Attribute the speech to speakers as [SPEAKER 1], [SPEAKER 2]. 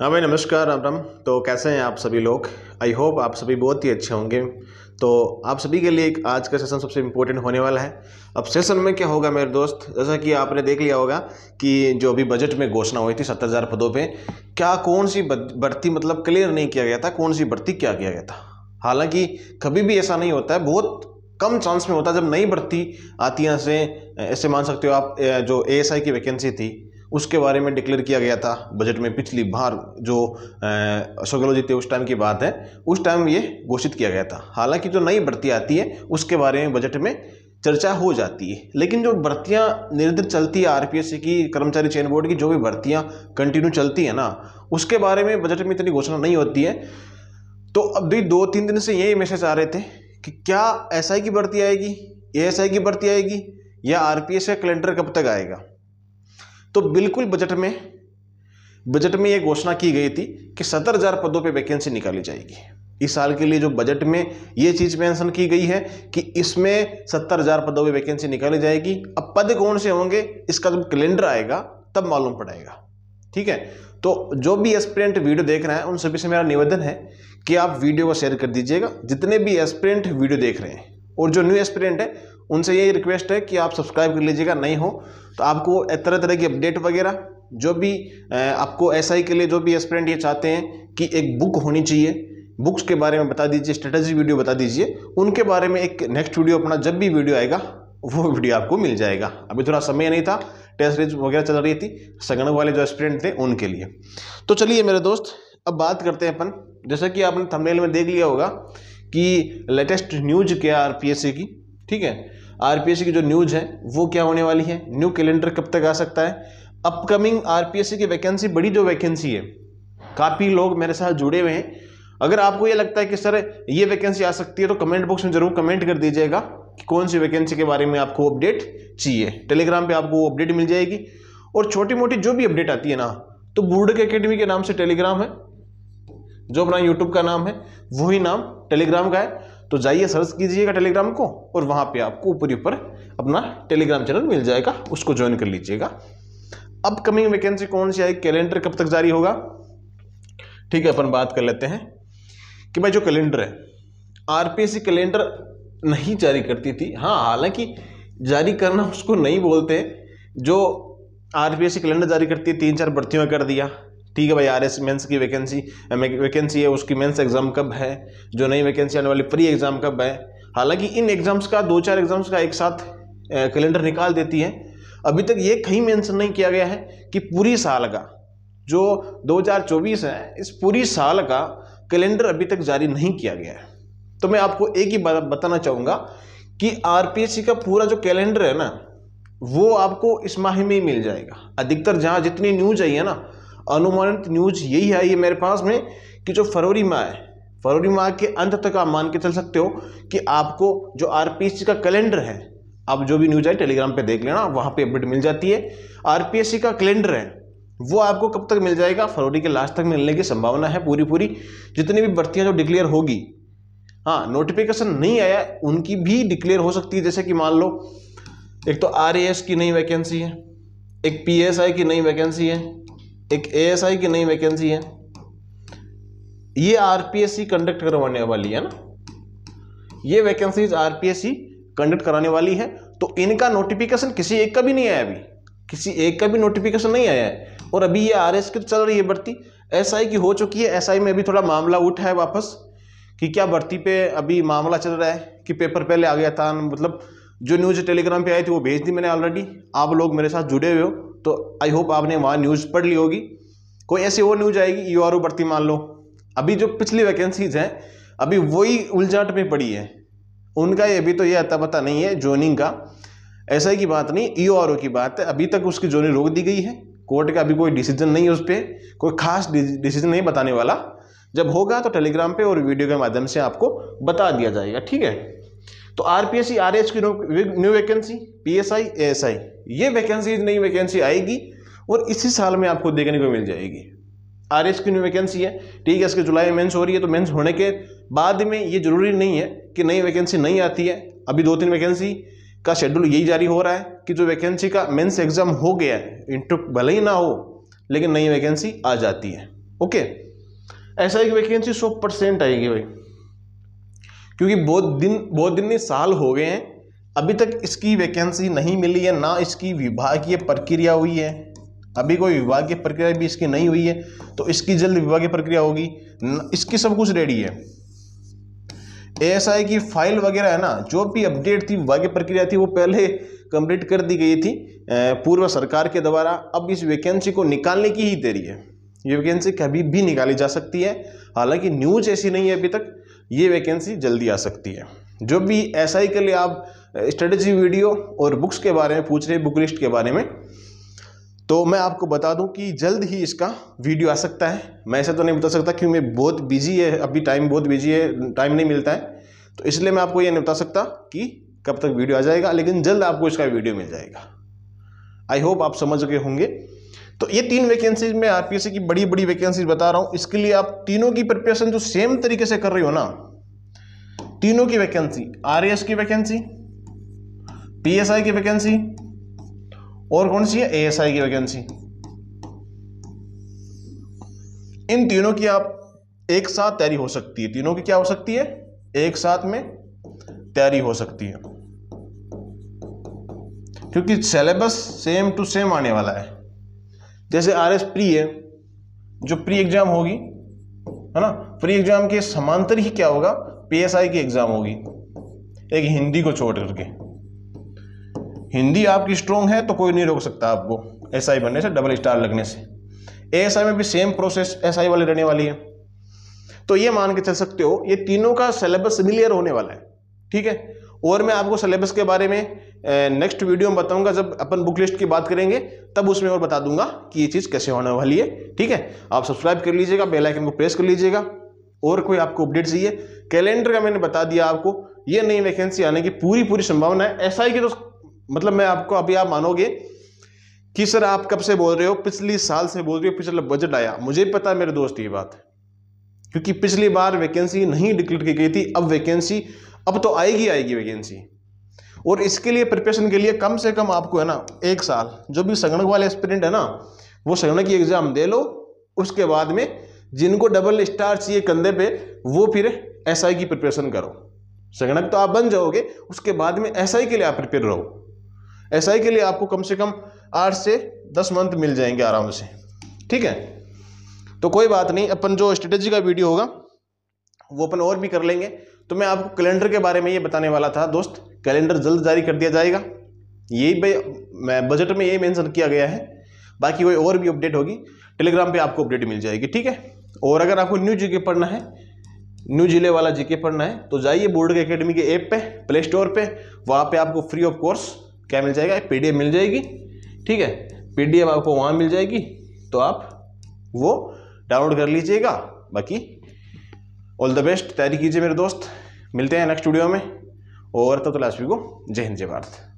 [SPEAKER 1] हाँ भाई नमस्कार राम राम तो कैसे हैं आप सभी लोग आई होप आप सभी बहुत ही अच्छे होंगे तो आप सभी के लिए एक आज का सेशन सबसे इम्पोर्टेंट होने वाला है अब सेशन में क्या होगा मेरे दोस्त जैसा कि आपने देख लिया होगा कि जो अभी बजट में घोषणा हुई थी सत्तर हज़ार पदों पे क्या कौन सी भर्ती मतलब क्लियर नहीं किया गया था कौन सी भर्ती क्या किया गया था हालांकि कभी भी ऐसा नहीं होता है बहुत कम चांस में होता है जब नई भर्ती आती है ऐसे ऐसे मान सकते हो आप जो ए की वैकेंसी थी उसके बारे में डिक्लेयर किया गया था बजट में पिछली बार जो अशोक गहलोत जी थे उस टाइम की बात है उस टाइम ये घोषित किया गया था हालांकि जो नई भर्ती आती है उसके बारे में बजट में चर्चा हो जाती है लेकिन जो भर्तियां निरंतर चलती है आरपीएससी की कर्मचारी चयन बोर्ड की जो भी भर्तियां कंटिन्यू चलती है ना उसके बारे में बजट में इतनी घोषणा नहीं होती है तो अब भी दो तीन दिन से यही मैसेज आ रहे थे कि क्या एस की भर्ती आएगी ए की भर्ती आएगी या आर का कैलेंडर कब तक आएगा तो बिल्कुल बजट में बजट में यह घोषणा की गई थी कि सत्तर हज़ार पदों पे वैकेंसी निकाली जाएगी इस साल के लिए जो बजट में यह चीज़ मेंशन की गई है कि इसमें सत्तर हज़ार पदों पे वैकेंसी निकाली जाएगी अब पद कौन से होंगे इसका जब कैलेंडर आएगा तब मालूम पड़ेगा ठीक है तो जो भी एस्पिरेंट वीडियो देख रहे हैं उन सभी से मेरा निवेदन है कि आप वीडियो को शेयर कर दीजिएगा जितने भी एस्पिरेंट वीडियो देख रहे हैं और जो न्यू एस्पिरेंट है उनसे यही रिक्वेस्ट है कि आप सब्सक्राइब कर लीजिएगा नहीं हो तो आपको तरह तरह की अपडेट वगैरह जो भी आपको एस के लिए जो भी एस्परेंट ये चाहते हैं कि एक बुक होनी चाहिए बुक्स के बारे में बता दीजिए स्ट्रेटजी वीडियो बता दीजिए उनके बारे में एक नेक्स्ट वीडियो अपना जब भी वीडियो आएगा वो वीडियो आपको मिल जाएगा अभी थोड़ा समय नहीं था टेस्ट रेज वगैरह चल रही थी संगणक वाले जो एस्परेंट थे उनके लिए तो चलिए मेरे दोस्त अब बात करते हैं अपन जैसा कि आपने थमनेल में देख लिया होगा कि लेटेस्ट न्यूज क्या आर की ठीक है आरपीएससी की जो न्यूज है वो क्या होने वाली है न्यू कैलेंडर कब तक आ सकता है अपकमिंग आरपीएससी की वैकेंसी बड़ी जो वैकेंसी है काफ़ी लोग मेरे साथ जुड़े हुए हैं अगर आपको ये लगता है कि सर ये वैकेंसी आ सकती है तो कमेंट बॉक्स में जरूर कमेंट कर दीजिएगा कि कौन सी वैकेंसी के बारे में आपको अपडेट चाहिए टेलीग्राम पे आपको वो अपडेट मिल जाएगी और छोटी मोटी जो भी अपडेट आती है ना तो बूर्ड के अकेडमी के नाम से टेलीग्राम है जो अपना यूट्यूब का नाम है वही नाम टेलीग्राम का है तो जाइए सर्च कीजिएगा टेलीग्राम को और वहाँ पे आपको ऊपर ऊपर अपना टेलीग्राम चैनल मिल जाएगा उसको ज्वाइन कर लीजिएगा अपकमिंग वैकेंसी कौन सी आई कैलेंडर कब तक जारी होगा ठीक है अपन बात कर लेते हैं कि भाई जो कैलेंडर है आरपीएससी कैलेंडर नहीं जारी करती थी हाँ हालांकि जारी करना उसको नहीं बोलते जो आरपीएससी कैलेंडर जारी करती है तीन चार भर्तियों कर दिया ठीक है भाई आर एस मेन्स की वैकेंसी वैकेंसी uh, है उसकी मेन्स एग्ज़ाम कब है जो नई वैकेंसी आने वाली प्री एग्ज़ाम कब है हालांकि इन एग्ज़ाम्स का दो चार एग्ज़ाम्स का एक साथ कैलेंडर uh, निकाल देती है अभी तक ये कहीं मेंशन नहीं किया गया है कि पूरी साल का जो 2024 है इस पूरी साल का कैलेंडर अभी तक जारी नहीं किया गया है तो मैं आपको एक ही बात बताना चाहूँगा कि आर का पूरा जो कैलेंडर है ना वो आपको इस माह में ही मिल जाएगा अधिकतर जहाँ जितनी न्यूज आई है ना अनुमानित न्यूज यही है ये मेरे पास में कि जो फरवरी माह है फरवरी माह के अंत तक आप मान के चल सकते हो कि आपको जो आर का कैलेंडर है आप जो भी न्यूज आई टेलीग्राम पे देख लेना वहाँ पे अपडेट मिल जाती है आर का कैलेंडर है वो आपको कब तक मिल जाएगा फरवरी के लास्ट तक मिलने की संभावना है पूरी पूरी जितनी भी भर्तियां जो डिक्लेयर होगी हाँ नोटिफिकेशन नहीं आया उनकी भी डिक्लेयर हो सकती है जैसे कि मान लो एक तो आर की नई वैकेंसी है एक पी की नई वैकेंसी है एक एएसआई की नई वैकेंसी है ये आरपीएससी कंडक्ट करवाने वाली है ना ये वैकेंसीज आरपीएससी कंडक्ट कराने वाली है तो इनका नोटिफिकेशन किसी एक का भी नहीं आया अभी किसी एक का भी नोटिफिकेशन नहीं आया है और अभी ये आर एस की चल रही है भर्ती एस आई की हो चुकी है एस SI में अभी थोड़ा मामला उठा है वापस कि क्या भर्ती पे अभी मामला चल रहा है कि पेपर पहले आ गया था मतलब जो न्यूज़ टेलीग्राम पे आई थी वो भेज दी मैंने ऑलरेडी आप लोग मेरे साथ जुड़े हुए हो तो आई होप आपने वहाँ न्यूज़ पढ़ ली होगी कोई ऐसी और न्यूज आएगी यू आर भर्ती मान लो अभी जो पिछली वैकेंसीज हैं अभी वही उलझाट में पड़ी है उनका ये अभी तो ये अता पता नहीं है जोनिंग का ऐसा की बात नहीं ई की बात है अभी तक उसकी जोनिंग रोक दी गई है कोर्ट का अभी कोई डिसीजन नहीं है उस पर कोई खास डिसीजन नहीं बताने वाला जब होगा तो टेलीग्राम पे और वीडियो के माध्यम से आपको बता दिया जाएगा ठीक है तो R P S C R H की new vacancy P S I A S I ये वैकेंसी नई वैकेंसी आएगी और इसी साल में आपको देखने को मिल जाएगी आर एच की न्यू वैकेंसी है ठीक है इसके जुलाई में मेंस हो रही है तो मेंस होने के बाद में ये ज़रूरी नहीं है कि नई वैकेंसी नहीं आती है अभी दो तीन वैकेंसी का शेड्यूल यही जारी हो रहा है कि जो वैकेंसी का मेंस एग्ज़ाम हो गया है इंटर भले ही ना हो लेकिन नई वैकेंसी आ जाती है ओके ऐसा एक वैकेंसी सौ परसेंट आएगी भाई क्योंकि बहुत दिन बहुत दिन नहीं साल हो गए हैं अभी तक इसकी वैकेंसी नहीं मिली है ना इसकी विभागीय प्रक्रिया हुई है अभी कोई विभागीय प्रक्रिया भी इसकी नहीं हुई है तो इसकी जल्द विभागीय प्रक्रिया होगी इसकी सब कुछ रेडी है एएसआई की फाइल वगैरह है ना जो भी अपडेट थी विभागीय प्रक्रिया थी वो पहले कंप्लीट कर दी गई थी पूर्व सरकार के द्वारा अब इस वैकेंसी को निकालने की ही देरी है ये वैकेंसी कभी भी निकाली जा सकती है हालांकि न्यूज ऐसी नहीं है अभी तक ये वैकेंसी जल्दी आ सकती है जो भी ऐसा ही के लिए आप स्ट्रेटजी वीडियो और बुक्स के बारे में पूछ रहे बुक लिस्ट के बारे में तो मैं आपको बता दूं कि जल्द ही इसका वीडियो आ सकता है मैं ऐसा तो नहीं बता सकता क्योंकि मैं बहुत बिजी है अभी टाइम बहुत बिजी है टाइम नहीं मिलता है तो इसलिए मैं आपको ये नहीं बता सकता कि कब तक वीडियो आ जाएगा लेकिन जल्द आपको इसका वीडियो मिल जाएगा आई होप आप समझ गए होंगे तो ये तीन वैकेंसीज में आरपीएससी की बड़ी बड़ी वैकेंसीज बता रहा हूं इसके लिए आप तीनों की प्रिपरेशन जो सेम तरीके से कर रही हो ना तीनों की वैकेंसी आर की वैकेंसी पीएसआई की वैकेंसी और कौन सी है एएसआई की वैकेंसी इन तीनों की आप एक साथ तैयारी हो सकती है तीनों की क्या हो सकती है एक साथ में तैयारी हो सकती है क्योंकि सिलेबस सेम टू सेम आने वाला है जैसे आर एस प्री है जो प्री एग्जाम होगी है ना प्री एग्जाम के समांतर ही क्या होगा पीएसआई की एग्जाम होगी एक हिंदी को छोड़ करके हिंदी आपकी स्ट्रोंग है तो कोई नहीं रोक सकता आपको एस SI बनने से डबल स्टार लगने से एस में भी सेम प्रोसेस एस SI वाली रहने वाली है तो ये मान के चल सकते हो ये तीनों का सिलेबस सिमिलियर होने वाला है ठीक है और मैं आपको सिलेबस के बारे में नेक्स्ट वीडियो में बताऊंगा जब अपन बुक लिस्ट की बात करेंगे तब उसमें और बता दूंगा कि ये चीज़ कैसे होने वाली है ठीक है आप सब्सक्राइब कर लीजिएगा बेल आइकन को प्रेस कर लीजिएगा और कोई आपको अपडेट चाहिए कैलेंडर का मैंने बता दिया आपको ये नई वैकेंसी आने की पूरी पूरी संभावना है ऐसा ही कि तो मतलब मैं आपको अभी आप मानोगे कि सर आप कब से बोल रहे हो पिछली साल से बोल रहे हो पिछला बजट आया मुझे पता है मेरे दोस्त ये बात क्योंकि पिछली बार वैकेंसी नहीं डिक्लेयर की गई थी अब वैकेंसी अब तो आएगी आएगी वैकेंसी और इसके लिए प्रिपरेशन के लिए कम से कम आपको है ना एक साल जो भी संगणक वाले एस्पिरेंट है ना वो संगणक की एग्ज़ाम दे लो उसके बाद में जिनको डबल स्टार चाहिए कंधे पे वो फिर एस की प्रिपरेशन करो संगणक तो आप बन जाओगे उसके बाद में एस के लिए आप प्रिपेयर रहो एस के लिए आपको कम से कम आठ से दस मंथ मिल जाएंगे आराम से ठीक है तो कोई बात नहीं अपन जो स्ट्रेटेजी का वीडियो होगा वो अपन और भी कर लेंगे तो मैं आपको कैलेंडर के बारे में ये बताने वाला था दोस्त कैलेंडर जल्द जारी कर दिया जाएगा यही मैं बजट में यही मेंशन किया गया है बाकी कोई और भी अपडेट होगी टेलीग्राम पे आपको अपडेट मिल जाएगी ठीक है और अगर आपको न्यू जीके पढ़ना है न्यू जिले वाला जीके पढ़ना है तो जाइए बोर्ड के अकेडमी के ऐप पे प्ले स्टोर पर वहाँ पर आपको फ्री ऑफ कोर्स क्या मिल जाएगा पी मिल जाएगी ठीक है पी आपको वहाँ मिल जाएगी तो आप वो डाउनलोड कर लीजिएगा बाकी ऑल द बेस्ट तैयारी कीजिए मेरे दोस्त मिलते हैं नेक्स्ट वीडियो में ओवर तब तो लास्ट वीक को जय हिंद जय भारत